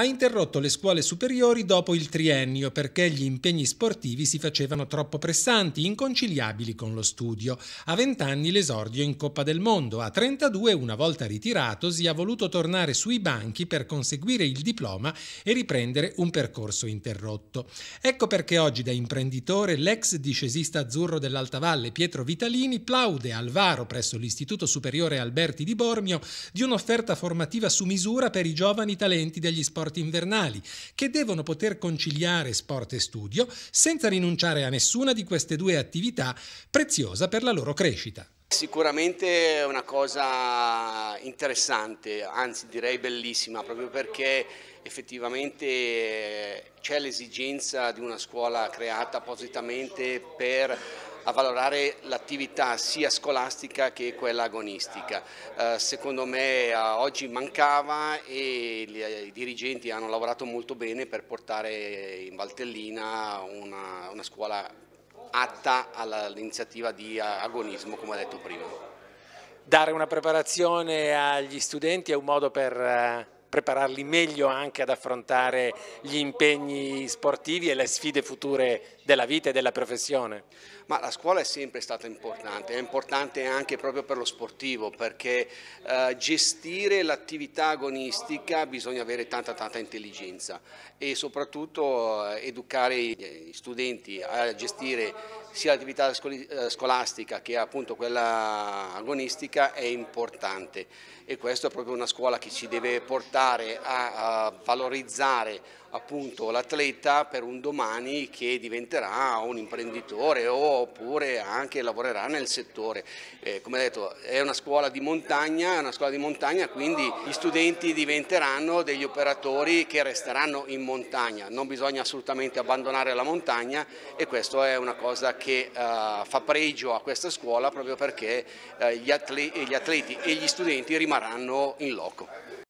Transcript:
ha interrotto le scuole superiori dopo il triennio perché gli impegni sportivi si facevano troppo pressanti, inconciliabili con lo studio. A 20 anni l'esordio in Coppa del Mondo, a 32 una volta ritiratosi ha voluto tornare sui banchi per conseguire il diploma e riprendere un percorso interrotto. Ecco perché oggi da imprenditore l'ex discesista azzurro dell'Alta Valle Pietro Vitalini plaude al Varo presso l'Istituto Superiore Alberti di Bormio di un'offerta formativa su misura per i giovani talenti degli sport sport invernali, che devono poter conciliare sport e studio senza rinunciare a nessuna di queste due attività preziosa per la loro crescita. Sicuramente è una cosa interessante, anzi direi bellissima, proprio perché effettivamente eh, c'è l'esigenza di una scuola creata appositamente per avvalorare l'attività sia scolastica che quella agonistica. Eh, secondo me eh, oggi mancava e i dirigenti hanno lavorato molto bene per portare in Valtellina una, una scuola atta all'iniziativa di agonismo come ho detto prima. Dare una preparazione agli studenti è un modo per eh, prepararli meglio anche ad affrontare gli impegni sportivi e le sfide future della vita e della professione? Ma la scuola è sempre stata importante, è importante anche proprio per lo sportivo perché eh, gestire l'attività agonistica bisogna avere tanta tanta intelligenza e soprattutto eh, educare gli studenti a gestire sia l'attività eh, scolastica che appunto quella agonistica è importante e questa è proprio una scuola che ci deve portare andare a, a valorizzare appunto l'atleta per un domani che diventerà un imprenditore oppure anche lavorerà nel settore. Eh, come detto è una scuola di montagna, è una scuola di montagna quindi gli studenti diventeranno degli operatori che resteranno in montagna, non bisogna assolutamente abbandonare la montagna e questa è una cosa che eh, fa pregio a questa scuola proprio perché eh, gli, atleti, gli atleti e gli studenti rimarranno in loco.